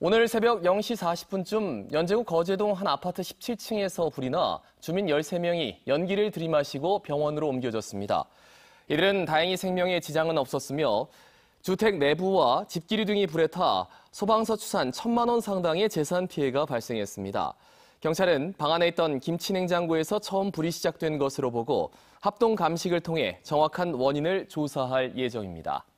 오늘 새벽 0시 40분쯤 연제구 거제동 한 아파트 17층에서 불이 나 주민 13명이 연기를 들이마시고 병원으로 옮겨졌습니다. 이들은 다행히 생명에 지장은 없었으며 주택 내부와 집기류 등이 불에 타 소방서 추산 1천만 원 상당의 재산 피해가 발생했습니다. 경찰은 방 안에 있던 김치 냉장고에서 처음 불이 시작된 것으로 보고 합동 감식을 통해 정확한 원인을 조사할 예정입니다.